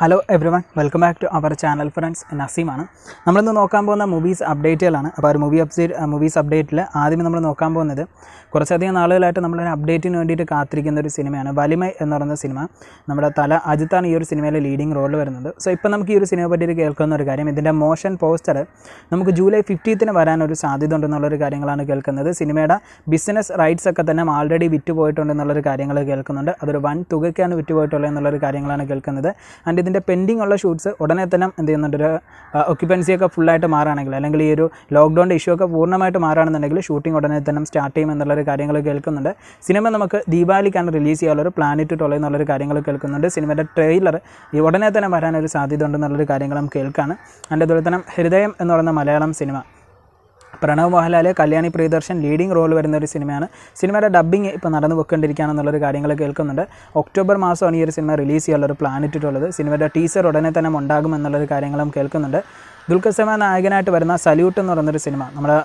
hello everyone welcome back to our channel friends നസീമാണ് നമ്മളിന്ന് നോക്കാൻ പോകുന്ന മൂവീസ് അപ്ഡേറ്റുകളാണ് അപ്പോൾ ഒരു മൂവി അപ്ഡേറ്റ് മൂവീസ് അപ്ഡേറ്റിൽ ആദ്യം നമ്മൾ നോക്കാൻ പോകുന്നത് കുറച്ചധികം നാളുകളായിട്ട് നമ്മളൊരു അപ്ഡേറ്റിന് വേണ്ടിയിട്ട് കാത്തിരിക്കുന്ന ഒരു സിനിമയാണ് വലിമ എന്ന് പറയുന്ന സിനിമ നമ്മുടെ തല അജിത്താണ് ഈ ഒരു സിനിമയിലെ ലീഡിംഗ് റോൾ വരുന്നത് സോ ഇപ്പോൾ നമുക്ക് ഈ ഒരു സിനിമയെ പറ്റിയിട്ട് കേൾക്കുന്ന ഒരു കാര്യം ഇതിൻ്റെ മോഷൻ പോസ്റ്റർ നമുക്ക് ജൂലൈ ഫിഫ്റ്റീത്തിന് വരാനൊരു സാധ്യത ഉണ്ടെന്നുള്ളൊരു കാര്യങ്ങളാണ് കേൾക്കുന്നത് സിനിമയുടെ ബിസിനസ് റൈറ്റ്സ് ഒക്കെ തന്നെ ആൾറെഡി വിറ്റുപോയിട്ടുണ്ടെന്നുള്ളൊരു കാര്യങ്ങൾ കേൾക്കുന്നുണ്ട് അതൊരു വൻ തുകയ്ക്കാണ് വിറ്റുപോയിട്ടുള്ളത് എന്നുള്ളൊരു കാര്യങ്ങളാണ് കേൾക്കുന്നത് ആൻഡ് ഇതിൻ്റെ പെൻഡിങ് ഉള്ള ഷൂട്ട്സ് ഉടനെ തന്നെ എന്ത് ചെയ്യുന്നുണ്ട് ഒരു ഒക്യുപ്പൻസിയൊക്കെ ഫുള്ളായിട്ട് മാറുകയാണെങ്കിൽ അല്ലെങ്കിൽ ഈ ഒരു ലോക്ക്ഡൗണിൻ്റെ ഇഷ്യൂ ഒക്കെ പൂർണ്ണമായിട്ട് മാറുകയാണെന്നുണ്ടെങ്കിൽ ഷൂട്ടിംഗ് ഉടനെ തന്നെ സ്റ്റാർട്ട് ചെയ്യും എന്നുള്ളൊരു കാര്യങ്ങൾ കേൾക്കുന്നുണ്ട് സിനിമ നമുക്ക് ദീപാവലിക്കാണ് റിലീസ് ചെയ്യാനുള്ളൊരു പ്ലാനറ്റ് ടോള എന്നുള്ളൊരു കാര്യങ്ങൾ കേൾക്കുന്നുണ്ട് സിനിമയുടെ ട്രെയിലർ ഈ ഉടനെ തന്നെ വരാനൊരു സാധ്യത ഉണ്ടെന്നുള്ളൊരു കാര്യങ്ങളും കേൾക്കാണ് അതിൻ്റെ അതുപോലെ തന്നെ ഹൃദയം എന്ന് പറയുന്ന Malayalam cinema Pranav Mohanlal Kalyani Priyadarshan leading role വരുന്ന ഒരു സിനിമയാണ് സിനിമയുടെ ഡബ്ബിങ് ഇപ്പോൾ നടന്നു പോയിക്കൊണ്ടിരിക്കുകയാണെന്നുള്ളൊരു കാര്യങ്ങൾ കേൾക്കുന്നുണ്ട് ഒക്ടോബർ മാസമാണ് ഈ ഒരു സിനിമ റിലീസ് ചെയ്യാനുള്ള ഒരു പ്ലാൻ ഇട്ടിട്ടുള്ളത് സിനിമയുടെ ടീസർ ഉടനെ തന്നെ ഉണ്ടാകുമെന്നുള്ളൊരു കാര്യങ്ങളും കേൾക്കുന്നുണ്ട് ദുൽഖർ സൽമാൻ നായകനായിട്ട് വരുന്ന സല്യൂട്ട് എന്ന് പറയുന്നൊരു സിനിമ നമ്മുടെ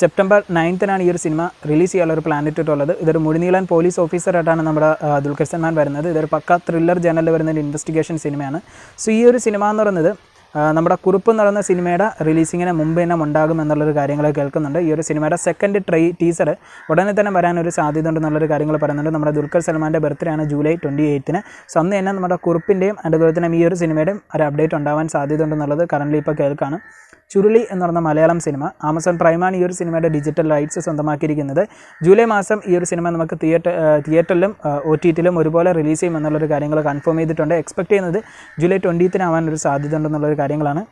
സെപ്റ്റംബർ നയൻത്തിനാണ് ഈ ഒരു സിനിമ റിലീസ് ചെയ്യാനുള്ള ഒരു പ്ലാൻ ഇട്ടിട്ടുള്ളത് ഇതൊരു മുഴുനീളൻ പോലീസ് ഓഫീസറായിട്ടാണ് നമ്മുടെ ദുൽഖർ സൽമാൻ വരുന്നത് ഇതൊരു പക്ക ത്രില്ലർ ജനലിൽ വരുന്ന ഒരു ഇൻവെസ്റ്റിഗേഷൻ സിനിമയാണ് സോ ഈ ഒരു സിനിമ എന്ന് പറയുന്നത് നമ്മുടെ കുറിപ്പ് നടന്ന സിനിമയുടെ റിലീസിങ്ങിന് മുമ്പ് തന്നെ ഉണ്ടാകും എന്നുള്ളൊരു കാര്യങ്ങൾ കേൾക്കുന്നുണ്ട് ഈ ഒരു സിനിമയുടെ സെക്കൻഡ് ട്രൈ ടീസർ ഉടനെ തന്നെ വരാനൊരു സാധ്യത ഉണ്ടെന്നുള്ളൊരു കാര്യങ്ങൾ പറയുന്നുണ്ട് നമ്മുടെ ദുൽഖർ സൽമാൻ്റെ ബർത്ത്ഡേ ആണ് ജൂലൈ ട്വൻറ്റി എയ്റ്റിന് സോ അന്ന് തന്നെ നമ്മുടെ കുറിപ്പിൻ്റെയും അതുപോലെ തന്നെ ഈ ഒരു സിനിമയുടെയും ഒരു അപ്ഡേറ്റ് ഉണ്ടാവാൻ സാധ്യത ഉണ്ടെന്നുള്ളത് കറൻ്റ് ഇപ്പോൾ കേൾക്കാണ് ചുരുളി എന്ന് പറഞ്ഞ മലയാളം സിനിമ ആമസോൺ പ്രൈമാണ് ഈ ഒരു സിനിമയുടെ ഡിജിറ്റൽ റൈറ്റ്സ് സ്വന്തമാക്കിയിരിക്കുന്നത് ജൂലൈ മാസം ഈ ഒരു സിനിമ നമുക്ക് തിയേറ്റർ തിയേറ്ററിലും ഒ ടി ടിയിലും ഒരുപോലെ റിലീസ് ചെയ്യുമെന്നുള്ളൊരു കാര്യങ്ങൾ കൺഫേം ചെയ്തിട്ടുണ്ട് എക്സ്പെക്ട് ചെയ്യുന്നത് ജൂലൈ ട്വൻറ്റീത്തിനാവാനൊരു സാധ്യത ഉണ്ടെന്നുള്ളൊരു കാര്യങ്ങളാണ്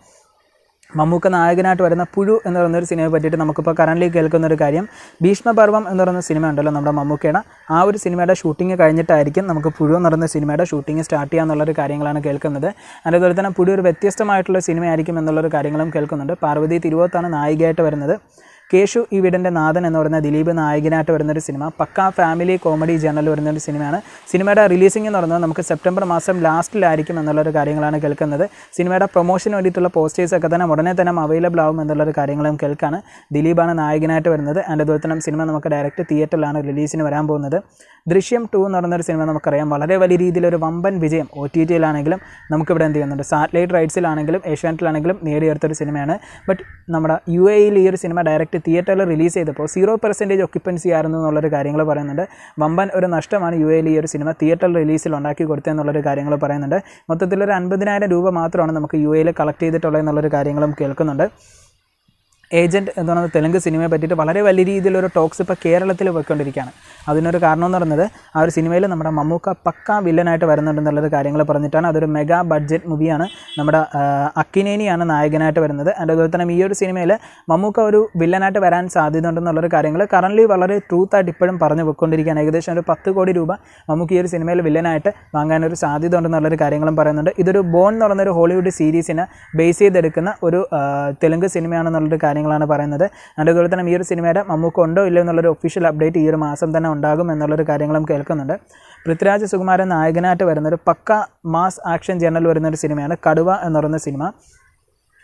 മമ്മൂക്ക നായകനായിട്ട് വരുന്ന പുഴു എന്ന് പറയുന്ന ഒരു സിനിമയെ പറ്റിയിട്ട് നമുക്കിപ്പോൾ കറൻ്റ് കേൾക്കുന്ന ഒരു കാര്യം ഭീഷ്മപർവം എന്ന് പറയുന്ന സിനിമ ഉണ്ടല്ലോ നമ്മുടെ മമ്മൂക്കയുടെ ആ ഒരു സിനിമയുടെ ഷൂട്ടിംഗ് കഴിഞ്ഞിട്ടായിരിക്കും നമുക്ക് പുഴു എന്ന് പറയുന്ന സിനിമയുടെ ഷൂട്ടിംഗ് സ്റ്റാർട്ട് ചെയ്യാന്നുള്ളൊരു കാര്യങ്ങളാണ് കേൾക്കുന്നത് അതേപോലെ തന്നെ പുഴു ഒരു വ്യത്യസ്തമായിട്ടുള്ള സിനിമയായിരിക്കും എന്നുള്ളൊരു കാര്യങ്ങളും കേൾക്കുന്നുണ്ട് പാർവതി തിരുവോത്താണ് നായികയായിട്ട് വരുന്നത് കേശു ഇവിടൻ്റെ നാഥൻ എന്ന് പറയുന്ന ദിലീപ് നായകനായിട്ട് വരുന്നൊരു സിനിമ പക്ക ഫാമിലി കോമഡി ജേണൽ വരുന്നൊരു സിനിമയാണ് സിനിമയുടെ റിലീസിംഗ് എന്ന് പറയുന്നത് നമുക്ക് സെപ്റ്റംബർ മാസം ലാസ്റ്റിലായിരിക്കും എന്നുള്ളൊരു കാര്യങ്ങളാണ് കേൾക്കുന്നത് സിനിമയുടെ പ്രൊമോഷന് വേണ്ടിയിട്ടുള്ള പോസ്റ്റേഴ്സൊക്കെ തന്നെ ഉടനെ തന്നെ അവൈലബിൾ ആവും എന്നുള്ളൊരു കാര്യങ്ങളും കേൾക്കാണ് ദിലീപാണ് നായകനായിട്ട് വരുന്നത് ആൻഡ് അതുപോലെ തന്നെ സിനിമ നമുക്ക് ഡയറക്റ്റ് തിയേറ്ററിലാണ് റിലീസിന് വരാൻ പോകുന്നത് ദൃശ്യം ടു എന്ന് പറയുന്നൊരു സിനിമ നമുക്കറിയാം വളരെ വലിയ രീതിയിലൊരു വമ്പൻ വിജയം ഒ ടി ടിയിലാണെങ്കിലും നമുക്കിവിടെ എന്ത് ചെയ്യുന്നുണ്ട് സാറ്റലൈറ്റ് റൈറ്റ്സിലാണെങ്കിലും ഏഷ്യാനെറ്റിലാണെങ്കിലും നേടിയെടുത്തൊരു സിനിമയാണ് ബട്ട് നമ്മുടെ യു എയിൽ e ഈ ഒരു സിനിമ ഡയറക്റ്റ് തിയേറ്ററിൽ റിലീസ് ചെയ്തപ്പോൾ സീറോ പെർസെൻറ്റേജ് ഒക്യുപ്പൻസി ആയിരുന്നു എന്നുള്ളൊരു കാര്യങ്ങൾ പറയുന്നുണ്ട് വമ്പൻ ഒരു നഷ്ടമാണ് യു എയിൽ ഈ ഒരു സിനിമ തിയേറ്ററിൽ റിലീസിൽ ഉണ്ടാക്കി കൊടുത്തതെന്നുള്ളൊരു കാര്യങ്ങൾ പറയുന്നുണ്ട് മൊത്തത്തിലൊരു അൻപതിനായിരം രൂപ മാത്രമാണ് നമുക്ക് യു എയിൽ കളക്ട് ചെയ്തിട്ടുള്ളത് എന്നുള്ളൊരു കാര്യങ്ങളും കേൾക്കുന്നുണ്ട് ഏജൻറ്റ് എന്ന് പറയുന്നത് തെലുങ്ക് സിനിമയെ പറ്റിയിട്ട് വളരെ വലിയ രീതിയിലൊരു ടോക്സ് ഇപ്പോൾ കേരളത്തിൽ പോയിക്കൊണ്ടിരിക്കുകയാണ് അതിനൊരു കാരണം എന്ന് പറയുന്നത് ആ ഒരു സിനിമയിൽ നമ്മുടെ മമ്മൂക്ക പക്ക വില്ലനായിട്ട് വരുന്നുണ്ടെന്നുള്ളത് കാര്യങ്ങൾ പറഞ്ഞിട്ടാണ് അതൊരു മെഗാ ബഡ്ജറ്റ് മൂവിയാണ് നമ്മുടെ അക്കിനേനിയാണ് നായകനായിട്ട് വരുന്നത് അതിൻ്റെ അതുപോലെ തന്നെ ഈ ഒരു സിനിമയിൽ മമ്മൂക്ക ഒരു വില്ലനായിട്ട് വരാൻ സാധ്യത ഉണ്ടെന്നുള്ളൊരു കാര്യങ്ങൾ കറൻ്റ് വളരെ ട്രൂത്തായിട്ട് ഇപ്പോഴും പറഞ്ഞു പോയിക്കൊണ്ടിരിക്കുകയാണ് ഏകദേശം ഒരു പത്ത് കോടി രൂപ മമ്മൂക്ക ഈ ഒരു സിനിമയിൽ വില്ലനായിട്ട് വാങ്ങാനൊരു സാധ്യത ഉണ്ടെന്നുള്ളൊരു കാര്യങ്ങളും പറയുന്നുണ്ട് ഇതൊരു ബോൺ എന്ന് പറയുന്ന ഒരു ഹോളിവുഡ് സീരീസിനെ ബേസ് ചെയ്തെടുക്കുന്ന ഒരു തെലുങ്ക് സിനിമയാണെന്നുള്ളൊരു കാര്യം കാര്യങ്ങളാണ് പറയുന്നത് അതുപോലെ തന്നെ ഈ ഒരു സിനിമയുടെ മമ്മൂക്ക് ഉണ്ടോ ഇല്ലയോ എന്നുള്ളൊരു ഒഫീഷ്യൽ അപ്ഡേറ്റ് ഈ ഒരു മാസം തന്നെ ഉണ്ടാകും എന്നുള്ളൊരു കാര്യങ്ങളും കേൾക്കുന്നുണ്ട് പൃഥ്വിരാജ് സുകുമാരൻ നായകനായിട്ട് വരുന്നൊരു പക്ക മാസ് ആക്ഷൻ ജേണൽ വരുന്ന ഒരു സിനിമയാണ് കടുവ എന്ന് പറയുന്ന സിനിമ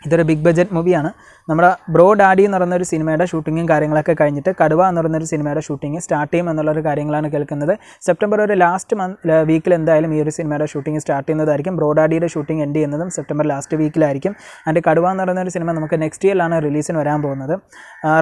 ഇതൊരു ബിഗ് ബജറ്റ് മൂവിയാണ് നമ്മുടെ ബ്രോ ഡാഡി എന്ന് പറയുന്ന ഒരു സിനിമയുടെ ഷൂട്ടിങ്ങും കാര്യങ്ങളൊക്കെ കഴിഞ്ഞിട്ട് കടുവ എന്ന് പറയുന്നൊരു ഒരു സിനിമയുടെ ഷൂട്ടിംഗ് സ്റ്റാർട്ട് ചെയ്യും എന്നുള്ളൊരു കാര്യങ്ങളാണ് കേൾക്കുന്നത് സെപ്റ്റംബർ ഒരു ലാസ്റ്റ് മന്ത് വീക്കിൽ എന്തായാലും ഈ ഒരു സിനിമയുടെ ഷൂട്ടിംഗ് സ്റ്റാർട്ട് ചെയ്യുന്നതായിരിക്കും ബ്രോ ഡാഡിയുടെ ഷൂട്ടിംഗ് എൻഡ് ചെയ്യുന്നതും സെപ്റ്റംബർ ലാസ്റ്റ് വീക്കിലായിരിക്കും ആൻഡ് കടുവ എന്ന് പറയുന്ന ഒരു സിനിമ നമുക്ക് നെക്സ്റ്റ് ഇയറിലാണ് റിലീസിന് വരാൻ പോകുന്നത്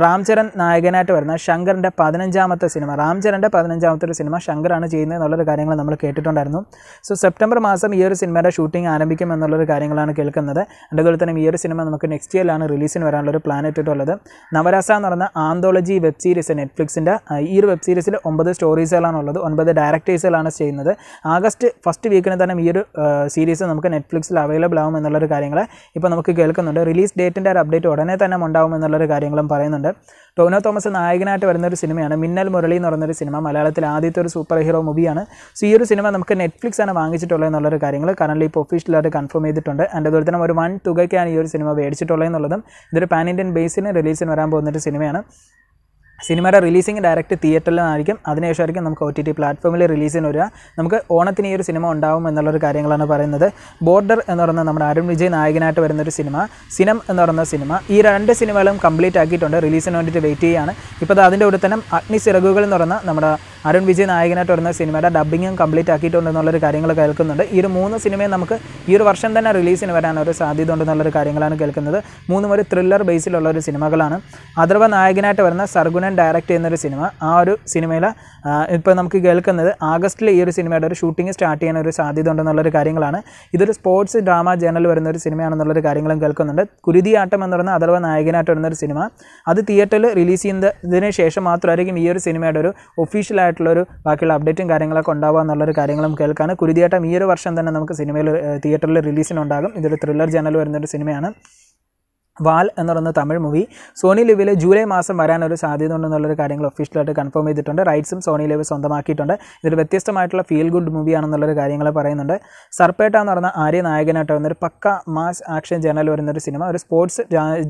റാം നായകനായിട്ട് വരുന്ന ശങ്കറിൻ്റെ പതിനഞ്ചാമത്തെ സിനിമ റാം പതിനഞ്ചാമത്തെ ഒരു സിനിമ ശങ്കറാണ് ചെയ്യുന്നത് എന്നുള്ളൊരു കാര്യങ്ങൾ നമ്മൾ കേട്ടിട്ടുണ്ടായിരുന്നു സോ സെപ്റ്റംബർ മാസം ഈ ഒരു സിനിമയുടെ ഷൂട്ടിംഗ് ആരംഭിക്കും എന്നുള്ളൊരു കാര്യങ്ങളാണ് കേൾക്കുന്നത് അതുപോലെ തന്നെ ഈ ഒരു സിനിമ സിനിമ നമുക്ക് നെക്സ്റ്റ് ഇയറിലാണ് റിലീസിന് വരാനുള്ള ഒരു പ്ലാൻ ഇട്ടിട്ടുള്ളത് നവരാസ എന്ന് പറയുന്ന ആന്തോളജി വെബ് സീരീസ് നെറ്റ്ഫ്ലിക്സിൻ്റെ ഈ ഒരു വെബ് സീരീസിൽ ഒമ്പത് സ്റ്റോറീസുകളാണ് ഉള്ളത് ഒൻപത് ഡയറക്ടേഴ്സുകളാണ് ചെയ്യുന്നത് ആഗസ്റ്റ് ഫസ്റ്റ് വീക്കിന് തന്നെ ഈ ഒരു സീരീസ് നമുക്ക് നെറ്റ്ഫ്ലിക്സിൽ അവൈലബിൾ ആവും എന്നുള്ളൊരു കാര്യങ്ങൾ ഇപ്പോൾ നമുക്ക് കേൾക്കുന്നുണ്ട് റിലീസ് ഡേറ്റിൻ്റെ ഒരു അപ്ഡേറ്റ് ഉടനെ തന്നെ ഉണ്ടാവും എന്നുള്ളൊരു കാര്യങ്ങളും പറയുന്നുണ്ട് ടോവിനോ തോമസ് നായകനായിട്ട് വരുന്ന ഒരു സിനിമയാണ് മിന്നൽ മുരളി എന്ന് പറയുന്നൊരു സിനിമ മലയാളത്തിൽ ആദ്യത്തെ ഒരു സൂപ്പർ ഹീറോ മൂവിയാണ് സോ ഈ ഒരു സിനിമ നമുക്ക് നെറ്റ്ഫ്ലിക്സ് ആണ് വാങ്ങിച്ചിട്ടുള്ളത് എന്നുള്ളൊരു കാര്യങ്ങൾ കാരണം ഇപ്പോൾ ഒഫീഷ്യലായിട്ട് കൺഫേം ചെയ്തിട്ടുണ്ട് അതിൻ്റെ അതുപോലെ തന്നെ ഒരു വൺ തുകയ്ക്കാണ് ഈ ഒരു സിനിമ മേടിച്ചിട്ടുള്ളത് എന്നുള്ളതും ഇതൊരു പാൻ ഇന്ത്യൻ ബേസിന് റിലീസിന് വരാൻ പോകുന്ന ഒരു സിനിമയാണ് സിനിമയുടെ റിലീസിങ് ഡയറക്റ്റ് തിയേറ്ററിലായിരിക്കും അതിനുശേഷമായിരിക്കും നമുക്ക് ഒ ടി ടി പ്ലാറ്റ്ഫോമിൽ റിലീസിന് വരിക നമുക്ക് ഓണത്തിന് ഈ ഒരു സിനിമ ഉണ്ടാവും എന്നുള്ളൊരു കാര്യങ്ങളാണ് പറയുന്നത് ബോർഡർ എന്ന് പറയുന്ന നമ്മുടെ അരുൺ വിജയ് നായകനായിട്ട് വരുന്നൊരു സിനിമ സിനം എന്ന് പറയുന്ന സിനിമ ഈ രണ്ട് സിനിമകളും കംപ്ലീറ്റ് ആക്കിയിട്ടുണ്ട് റിലീസിന് വേണ്ടിയിട്ട് വെയിറ്റ് ചെയ്യുകയാണ് ഇപ്പോൾ അതിൻ്റെ കൂടെ തന്നെ അഗ്നി സിറകുകൾ എന്ന് പറയുന്ന നമ്മുടെ അരുൺ വിജയ് നായകനായിട്ട് വരുന്ന സിനിമയുടെ ഡബിങ്ങും കംപ്ലീറ്റ് ആക്കിയിട്ടുണ്ട് എന്നുള്ളൊരു കാര്യങ്ങൾ കേൾക്കുന്നുണ്ട് ഈ ഒരു മൂന്ന് സിനിമയും നമുക്ക് ഈ ഒരു വർഷം തന്നെ റിലീസിന് വരാനൊരു സാധ്യത ഉണ്ടെന്നുള്ളൊരു കാര്യങ്ങളാണ് കേൾക്കുന്നത് മൂന്നും ഒരു ത്രില്ലർ ബേസിലുള്ള ഒരു സിനിമകളാണ് അഥർവ നായകനായിട്ട് വരുന്ന സർഗുണൻ ഡയറക്റ്റ് ചെയ്യുന്നൊരു സിനിമ ആ ഒരു സിനിമയിൽ ഇപ്പോൾ നമുക്ക് കേൾക്കുന്നത് ആഗസ്റ്റിൽ ഈ ഒരു സിനിമയുടെ ഒരു ഷൂട്ടിംഗ് സ്റ്റാർട്ട് ചെയ്യാൻ ഒരു സാധ്യത ഉണ്ടെന്നുള്ളൊരു കാര്യങ്ങളാണ് ഇതൊരു സ്പോർട്സ് ഡ്രാമ ജേണൽ വരുന്ന ഒരു സിനിമയാണെന്നുള്ളൊരു കാര്യങ്ങളും കേൾക്കുന്നുണ്ട് കുരുതിയാട്ടം എന്ന് പറയുന്ന അഥർവ നായകനായിട്ട് വരുന്ന ഒരു സിനിമ അത് തിയേറ്ററിൽ റിലീസ് ചെയ്യുന്നതിന് ശേഷം മാത്രമായിരിക്കും ഈ ഒരു സിനിമയുടെ ഒരു ഒഫീഷ്യലായിട്ട് ആയിട്ടുള്ളൊരു ബാക്കിയുള്ള അപ്ഡേറ്റും കാര്യങ്ങളൊക്കെ ഉണ്ടാവുക എന്നുള്ളൊരു കാര്യങ്ങളും കേൾക്കാൻ കുരുതിയേട്ടം ഈ ഒരു വർഷം തന്നെ നമുക്ക് സിനിമയിൽ തിയേറ്ററിൽ റിലീസിനുണ്ടാകും ഇതൊരു ത്രില്ലർ ജനൽ വരുന്നൊരു സിനിമയാണ് വാൽ എന്ന് പറയുന്ന തമിഴ് മൂവി സോണി ലിവിൽ ജൂലൈ മാസം വരാൻ ഒരു സാധ്യത ഉണ്ടെന്നുള്ളൊരു കാര്യങ്ങൾ ഒഫീഷ്യലായിട്ട് കൺഫേം ചെയ്തിട്ടുണ്ട് റൈറ്റ്സും സോണി ലിവ് സ്വന്തമാക്കിയിട്ടുണ്ട് ഇതൊരു വ്യത്യസ്തമായിട്ടുള്ള ഫീൽ ഗുഡ് മൂവിയാണെന്നുള്ളൊരു കാര്യങ്ങൾ പറയുന്നുണ്ട് സർപ്പേട്ട എന്ന് പറഞ്ഞ ആര്യ നായകനായിട്ട് വരുന്നൊരു പക്ക മാസ് ആക്ഷൻ ജേണൽ വരുന്നൊരു സിനിമ ഒരു സ്പോർട്സ്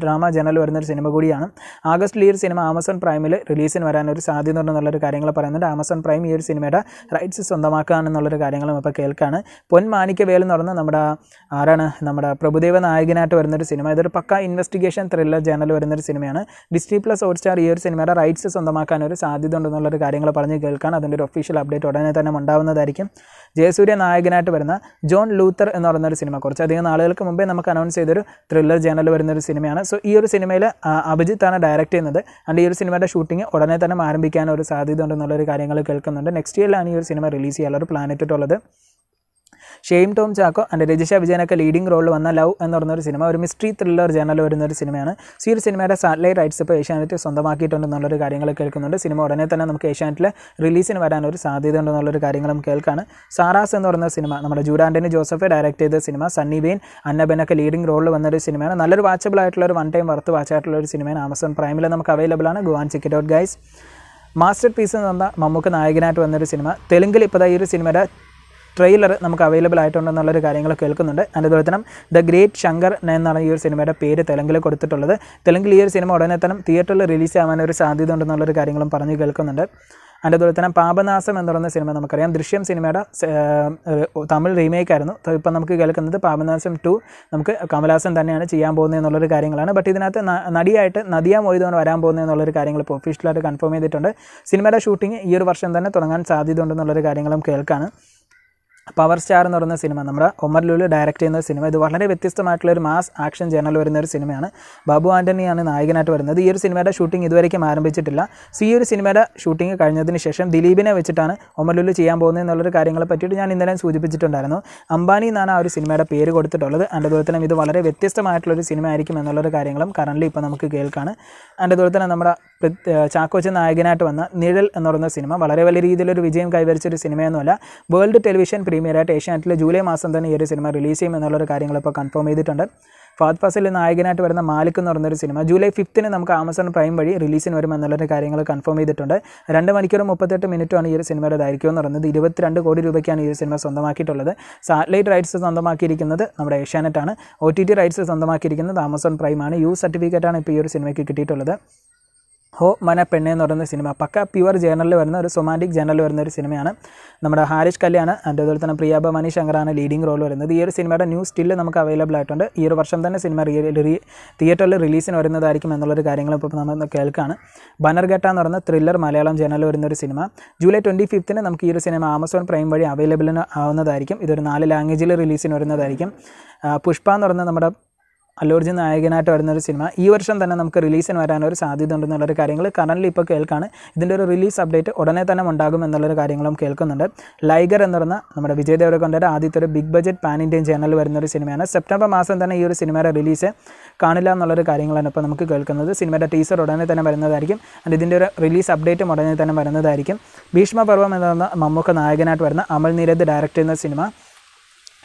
ഡ്രാമ ജേണൽ വരുന്നൊരു സിനിമ കൂടിയാണ് ആഗസ്റ്റിൽ ഈ ഒരു സിനിമ ആമസോൺ പ്രൈമിൽ റിലീസിന് വരാനൊരു സാധ്യത ഉണ്ടെന്നുള്ളൊരു കാര്യങ്ങൾ പറയുന്നുണ്ട് ആമസോൺ പ്രൈം ഈ ഒരു സിനിമയുടെ റൈറ്റ്സ് സ്വന്തമാക്കുകയാണെന്നുള്ളൊരു കാര്യങ്ങളും ഇപ്പോൾ കേൾക്കുകയാണ് പൊൻ മാണിക്കവേൽ എന്ന് പറയുന്ന നമ്മുടെ ആരാണ് നമ്മുടെ പ്രഭുദേവ നായകനായിട്ട് വരുന്നൊരു സിനിമ ഇതൊരു പക്ക ഇൻവെസ്റ്റിഗേഷൻ ത്രില്ലർ ജേണൽ വരുന്നൊരു സിനിമയാണ് ഡിസ്റ്റി പ്ലസ് ഹോട്ട് സ്റ്റാർ ഈ ഒരു സിനിമയുടെ റൈറ്റ്സ് സ്വന്തമാക്കാൻ ഒരു സാധ്യത ഉണ്ടെന്നുള്ളൊരു കാര്യങ്ങൾ പറഞ്ഞ് കേൾക്കാൻ അതിൻ്റെ ഒരു ഒഫീഷ്യൽ അപ്ഡേറ്റ് ഉടനെ തന്നെ ഉണ്ടാവുന്നതായിരിക്കും ജയസൂര്യ നായകനായിട്ട് വരുന്ന ജോൺ ലൂത്തർ എന്ന് പറയുന്ന ഒരു സിനിമ കുറച്ച് അധികം നാളുകൾക്ക് മുമ്പേ നമുക്ക് അനൗൺസ് ചെയ്തൊരു ത്രില്ലർ ജേണൽ വരുന്ന ഒരു സിനിമയാണ് സോ ഈ ഒരു സിനിമയിൽ അഭിജിത്താണ് ഡയറക്റ്റ് ചെയ്യുന്നത് ആൻഡ് ഈ ഒരു സിനിമയുടെ ഷൂട്ടിംഗ് ഉടനെ തന്നെ ആരംഭിക്കാൻ ഒരു സാധ്യത ഉണ്ടെന്നുള്ളൊരു കാര്യങ്ങൾ കേൾക്കുന്നുണ്ട് നെക്സ്റ്റ് ഇയറിലാണ് ഈ ഒരു സിനിമ റിലീസ് ചെയ്യാനുള്ള ഒരു പ്ലാനറ്റ് ഉള്ളത് ഷെയിം ടോം ചാക്കോ ആൻഡ് രജിഷ വിജയനൊക്കെ ലീഡിംഗ് റോളിൽ വന്ന ലവ് എന്ന് പറഞ്ഞൊരു സിനിമ ഒരു മിസ്റ്ററി ത്രില്ലർ ജേണൽ വരുന്ന ഒരു സിനിമയാണ് ഈ സിനിമയുടെ സാറ്റലൈറ്റ് റൈറ്റ്സ് ഇപ്പോൾ ഏഷ്യാനെറ്റ് സ്വന്തമാക്കിയിട്ടുണ്ട് എന്നുള്ളൊരു കാര്യങ്ങൾ കേൾക്കുന്നുണ്ട് സിനിമ ഉടനെ തന്നെ നമുക്ക് ഏഷ്യാനെറ്റിൽ റിലീസിന് വരാനൊരു സാധ്യത ഉണ്ടെന്നുള്ളൊരു കാര്യങ്ങളും കേൾക്കാണ് സാറാസ് എന്ന് പറയുന്ന സിനിമ നമ്മുടെ ജൂഡാൻഡനി ജോസഫ് ഡയറക്റ്റ് ചെയ്ത സിനിമ സണ്ണി ബെയിൻ അന്നബെനൊക്കെ ലീഡിംഗ് റോളിൽ വന്നൊരു സിനിമയാണ് നല്ലൊരു വാച്ചബിൾ ആയിട്ടുള്ള ഒരു വൺ ടൈം വർത്ത് വാച്ച് ആയിട്ടുള്ള ഒരു സിനിമയാണ് ആമസോൺ പ്രൈമിൽ നമുക്ക് അവൈലബിൾ ആണ് go and check it out guys masterpiece എന്ന് പറഞ്ഞാൽ മമ്മൂക്ക് നായകനായിട്ട് വന്നൊരു സിനിമ തെലുങ്കിൽ ഇപ്പോൾ ഈ ഒരു സിനിമയുടെ ട്രെയിലർ നമുക്ക് അവൈലബിൾ ആയിട്ടുണ്ടെന്നുള്ളൊരു കാര്യങ്ങൾ കേൾക്കുന്നുണ്ട് അതുപോലെ തന്നെ ദ ഗ്രേറ്റ് ശങ്കർ എന്നാണ് ഈ ഒരു സിനിമയുടെ പേര് തെലുങ്കിൽ കൊടുത്തിട്ടുള്ളത് തെലുങ്കിൽ ഈ ഒരു സിനിമ ഉടനെ തന്നെ തിയേറ്ററിൽ റിലീസ് ആവാൻ ഒരു സാധ്യത ഉണ്ടെന്നുള്ളൊരു കാര്യങ്ങളും പറഞ്ഞ് കേൾക്കുന്നുണ്ട് അതുപോലെ തന്നെ പാപനാശം എന്ന് പറയുന്ന സിനിമ നമുക്കറിയാം ദൃശ്യം സിനിമയുടെ തമിഴ് റീമേക്ക് ആയിരുന്നു ഇപ്പം നമുക്ക് കേൾക്കുന്നത് പാപനാശം ടു നമുക്ക് കമലാസൻ തന്നെയാണ് ചെയ്യാൻ പോകുന്നത് എന്നുള്ളൊരു കാര്യങ്ങളാണ് ബട്ട് ഇതിനകത്ത് നടിയായിട്ട് നദിയ മൊയ്തോണ് വരാൻ പോകുന്നത് എന്നുള്ളൊരു കാര്യങ്ങൾ ഇപ്പോൾ ഒഫീഷ്യലായിട്ട് കൺഫേം ചെയ്തിട്ടുണ്ട് സിനിമയുടെ ഷൂട്ടിംഗ് ഈ ഒരു വർഷം തന്നെ തുടങ്ങാൻ സാധ്യത ഉണ്ടെന്നുള്ളൊരു കാര്യങ്ങളും കേൾക്കാണ് പവർ സ്റ്റാർ എന്ന് പറയുന്ന സിനിമ നമ്മുടെ ഒമർ ലുലു ഡയറക്റ്റ് ചെയ്യുന്ന സിനിമ ഇത് വളരെ വ്യത്യസ്തമായിട്ടുള്ള ഒരു മാസ് ആക്ഷൻ ജേണൽ വരുന്ന ഒരു സിനിമയാണ് ബാബു ആൻ്റണിയാണ് നായകനായിട്ട് വരുന്നത് ഈ ഒരു സിനിമയുടെ ഷൂട്ടിംഗ് ഇതുവരേക്കും ആരംഭിച്ചിട്ടില്ല സോ ഈ ഒരു സിനിമയുടെ ഷൂട്ടിംഗ് കഴിഞ്ഞതിന് ശേഷം ദിലീപിനെ വെച്ചിട്ടാണ് ഒമർ ലുലു ചെയ്യാൻ പോകുന്നത് എന്നുള്ളൊരു കാര്യങ്ങളെ പറ്റിയിട്ട് ഞാൻ ഇന്നലെ സൂചിപ്പിച്ചിട്ടുണ്ടായിരുന്നു അംബാനി എന്നാണ് ആ ഒരു സിനിമയുടെ പേര് കൊടുത്തിട്ടുള്ളത് അതിൻ്റെ അതുപോലെ തന്നെ ഇത് വളരെ വ്യത്യസ്തമായിട്ടുള്ളൊരു സിനിമ ആയിരിക്കും എന്നുള്ളൊരു കാര്യങ്ങളും കറൻ്റ് ഇപ്പോൾ നമുക്ക് കേൾക്കാണ് അതിൻ്റെ അതുപോലെ തന്നെ നമ്മുടെ ചാക്കോച്ച നായകനായിട്ട് വന്ന നിഴൽ എന്ന് പറയുന്ന സിനിമ വളരെ വലിയ രീതിയിലൊരു വിജയം കൈവരിച്ച ഒരു സിനിമയൊന്നുമല്ല വേൾഡ് ടെലിവിഷൻ പ്രീമിയറായിട്ട് ഏഷ്യാനെറ്റിൽ ജൂലൈ മാസം തന്നെ ഈ ഒരു സിനിമ റിലീസ് ചെയ്യും എന്നുള്ളൊരു കാര്യങ്ങളിപ്പോൾ കൺഫേം ചെയ്തിട്ടുണ്ട് ഫാദ് ഫസലിൽ നായകനായിട്ട് വരുന്ന മാലിക് എന്ന് പറയുന്നൊരു സിനിമ ജൂലൈ ഫിഫ്ത്തിന് നമുക്ക് ആമസോൺ പ്രൈം വഴി റിലീസിന് വരും എന്നുള്ളൊരു കാര്യങ്ങൾ കൺഫേം ചെയ്തിട്ടുണ്ട് രണ്ട് മണിക്കൂർ മുപ്പത്തെട്ട് മിനിറ്റാണ് ഈ ഒരു സിനിമയുടെ ദൈർഘ്യം എന്ന് പറയുന്നത് ഇരുപത്തിരണ്ട് കോടി രൂപയ്ക്കാണ് ഈ ഒരു സിനിമ സ്വന്തമാക്കിയിട്ടുള്ളത് സാറ്റലൈറ്റ് റൈറ്റ്സ് സ്വന്തമാക്കിയിരിക്കുന്നത് നമ്മുടെ ഏഷ്യാനെറ്റാണ് ഒ ടി ടി റൈറ്റ്സ് സ്വന്തമാക്കിയിരിക്കുന്നത് ആമസോൺ പ്രൈമാണ് യു സർട്ടിഫിക്കറ്റാണ് ഇപ്പോൾ ഈ ഒരു സിനിമയ്ക്ക് കിട്ടിയിട്ടുള്ളത് ഹോ മന പെണ്ണെ എന്ന് പറയുന്ന സിനിമ പക്ക പ്യുവർ ജേണലിൽ വരുന്ന ഒരു സൊമാൻറ്റിക് ജേണലിൽ വരുന്ന ഒരു സിനിമയാണ് നമ്മുടെ ഹാരിഷ് കല്യാണ് അതുപോലെ തന്നെ മണി ശങ്കറാണ് ലീഡിംഗ് റോൾ വരുന്നത് ഈ ഒരു സിനിമയുടെ ന്യൂ സ്റ്റിൽ നമുക്ക് അവൈലബിൾ ആയിട്ടുണ്ട് ഈ ഒരു വർഷം തന്നെ സിനിമ റീ തിയേറ്ററിൽ റിലീസിന് വരുന്നതായിരിക്കും എന്നുള്ളൊരു കാര്യങ്ങൾ ഇപ്പോൾ നമ്മൾ കേൾക്കുകയാണ് ബനർഘട്ട എന്ന് പറയുന്ന ത്രില്ലർ മലയാളം ജേണറിൽ വരുന്ന ഒരു സിനിമ ജൂലൈ ട്വൻറ്റി ഫിഫ്ത്തിന് നമുക്ക് ഈ ഒരു സിനിമ ആമസോൺ പ്രൈം വഴി അവൈലബിൾ ആവുന്നതായിരിക്കും ഇതൊരു നാല് ലാംഗ്വേജിൽ റിലീസിന് വരുന്നതായിരിക്കും പുഷ്പ എന്ന് പറയുന്ന നമ്മുടെ അല്ലൂർജി നായകനായിട്ട് വരുന്ന ഒരു സിനിമ ഈ വർഷം തന്നെ നമുക്ക് റിലീസിന് വരാനൊരു സാധ്യത ഉണ്ടെന്നുള്ളൊരു കാര്യങ്ങൾ കറൻ്റ് ഇപ്പോൾ കേൾക്കാണ് ഇതിൻ്റെ ഒരു റിലീസ് അപ്ഡേറ്റ് ഉടനെ തന്നെ ഉണ്ടാകും എന്നുള്ളൊരു കാര്യങ്ങളും കേൾക്കുന്നുണ്ട് ലൈഗർ എന്ന് പറഞ്ഞ നമ്മുടെ വിജയ് ദേവരക്കൊണ്ടൊരു ആദ്യത്തെ ഒരു big budget pan Indian channel വരുന്ന ഒരു സിനിമയാണ് സെപ്റ്റംബർ മാസം തന്നെ ഈ ഒരു സിനിമയുടെ റിലീസ് കാണില്ല എന്നുള്ളൊരു കാര്യങ്ങളാണ് ഇപ്പോൾ നമുക്ക് കേൾക്കുന്നത് സിനിമയുടെ ടീസർ ഉടനെ തന്നെ വരുന്നതായിരിക്കും ആൻഡ് ഇതിൻ്റെ ഒരു റിലീസ് അപ്ഡേറ്റും ഉടനെ തന്നെ വരുന്നതായിരിക്കും ഭീഷ്മപർവം എന്ന് എന്ന മമ്മൂക്ക നായകനായിട്ട് വരുന്ന അമൽ നീരദ് ഡയറക്റ്റ് ചെയ്യുന്ന സിനിമ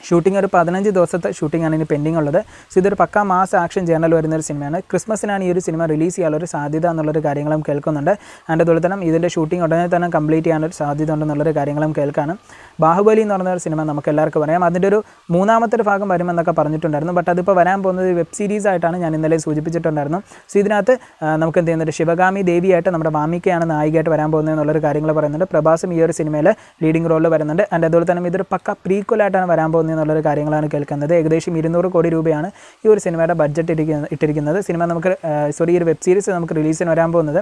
ഷൂട്ടിംഗ് ഒരു പതിനഞ്ച് ദിവസത്തെ ഷൂട്ടിംഗ് ആണ് ഇനി പെൻഡിങ് ഉള്ളത് സോ ഇതൊരു പക്ക മാസ് ആക്ഷൻ ജേണൽ വരുന്ന ഒരു സിനിമയാണ് ക്രിസ്മസിനാണ് ഈ ഒരു സിനിമ റിലീസ് ഒരു സാധ്യത എന്നുള്ളൊരു കാര്യങ്ങളും കേൾക്കുന്നുണ്ട് അതിൻ്റെ അതുപോലെ തന്നെ ഇതിൻ്റെ ഷൂട്ടിംഗ് ഉടനെ തന്നെ കംപ്ലീറ്റ് ചെയ്യാൻ ഒരു സാധ്യത ഉണ്ടെന്നുള്ളൊരു കാര്യങ്ങളും കേൾക്കാനും ബാഹുബലി എന്ന് പറയുന്ന ഒരു സിനിമ നമുക്ക് എല്ലാവർക്കും അറിയാം അതിൻ്റെ ഒരു മൂന്നാമത്തെ ഒരു ഭാഗം വരുമെന്നൊക്കെ പറഞ്ഞിട്ടുണ്ടായിരുന്നു ബട്ട് അതിപ്പോൾ വരാൻ പോകുന്നത് വെബ് സീരീസ് ആയിട്ടാണ് ഞാൻ ഇന്നലെ സൂചിപ്പിച്ചിട്ടുണ്ടായിരുന്നു സോ ഇതിനകത്ത് നമുക്ക് എന്ത് ചെയ്യുന്നുണ്ട് ശിവഗാമി ദേവിയായിട്ട് നമ്മുടെ മാമിക്കയാണ് നായികയായിട്ട് വരാൻ പോകുന്നത് എന്നുള്ളൊരു കാര്യങ്ങൾ പറയുന്നുണ്ട് പ്രഭാസും ഈ ഒരു സിനിമയിൽ ലീഡിംഗ് റോളിൽ വരുന്നുണ്ട് അതിൻ്റെ അതുപോലെ തന്നെ ഇതൊരു പക്ക പ്രീക്വലായിട്ടാണ് വരാൻ പോകുന്നത് എന്നുള്ളൊരു കാര്യങ്ങളാണ് കേൾക്കുന്നത് ഏകദേശം ഇരുന്നൂറ് കോടി രൂപയാണ് ഈ ഒരു സിനിമയുടെ ബഡ്ജറ്റ് ഇരിക്കുന്നത് ഇട്ടിരിക്കുന്നത് സിനിമ നമുക്ക് സോറി ഈ ഒരു വെബ് സീരീസ് നമുക്ക് റിലീസിന് വരാൻ പോകുന്നത്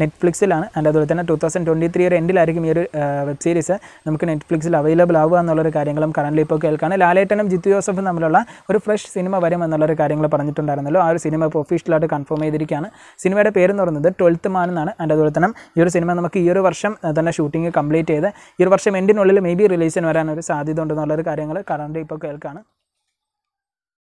നെറ്റ്ഫ്ലിക്സിലാണ് ആൻഡ് അതുപോലെ തന്നെ two thousand twenty three year എൻഡിലായിരിക്കും ഈ ഒരു വെബ് സീരീസ് നമുക്ക് നെറ്റ്ഫ്ലിക്സിൽ അവൈലബിൾ ആവുക എന്നുള്ളൊരു കാര്യങ്ങളും കറണ്ട്ലി ഇപ്പോൾ കേൾക്കാണ് ലാലേട്ടനും ജിത്തു ജോസഫും തമ്മിലുള്ള ഒരു ഫ്രഷ് സിനിമ വരും എന്നുള്ളൊരു കാര്യങ്ങൾ പറഞ്ഞിട്ടുണ്ടായിരുന്നല്ലോ ആ ഒരു സിനിമ ഇപ്പോൾ ഒഫീഷ്യലായിട്ട് കൺഫേം ചെയ്തിരിക്കുകയാണ് സിനിമയുടെ പേര് എന്ന് പറയുന്നത് ട്വൽത്ത് മാൻ എന്നാണ് ആൻഡ് അതുപോലെ തന്നെ ഈ ഒരു സിനിമ നമുക്ക് ഈ ഒരു വർഷം തന്നെ ഷൂട്ടിംഗ് കംപ്ലീറ്റ് ചെയ്ത് ഈ ഒരു വർഷം എൻഡിനുള്ളിൽ മേ ബി റിലീസിന് വരാനൊരു സാധ്യത ഉണ്ടെന്നുള്ളൊരു കാര്യങ്ങൾ കറണ്ട് ഇപ്പോൾ കേൾക്കാണ്